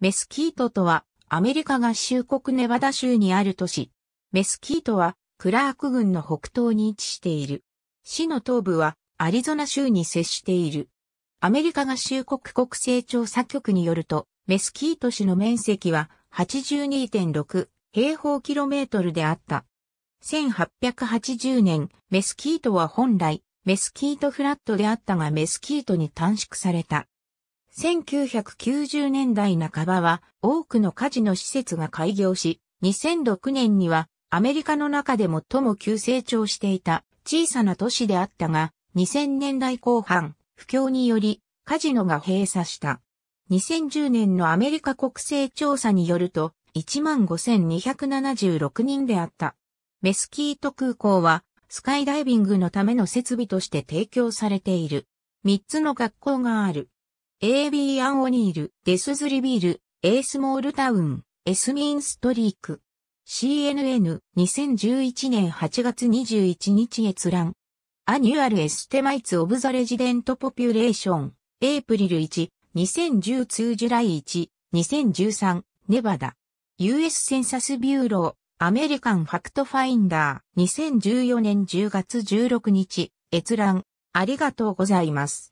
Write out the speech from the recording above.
メスキートとは、アメリカ合衆国ネバダ州にある都市。メスキートは、クラーク郡の北東に位置している。市の東部は、アリゾナ州に接している。アメリカ合衆国国勢調査局によると、メスキート市の面積は82.6平方キロメートルであった。1880年、メスキートは本来、メスキートフラットであったがメスキートに短縮された。1990年代半ばは多くのカジノ施設が開業し、2006年にはアメリカの中で最も急成長していた小さな都市であったが、2000年代後半、不況によりカジノが閉鎖した。2010年のアメリカ国勢調査によると、15,276人であった。メスキート空港は、スカイダイビングのための設備として提供されている。3つの学校がある。AB アン・オニール、デスズリビール、A スモールタウン、エスミンストリーク。CNN、2011年8月21日閲覧。アニュアル・エステマイツ・オブ・ザ・レジデント・ポピュレーション、エイプリル1、2010通ジュライ1、2013、ネバダ。US センサスビューロー、アメリカンファクトファインダー、2014年10月16日、閲覧。ありがとうございます。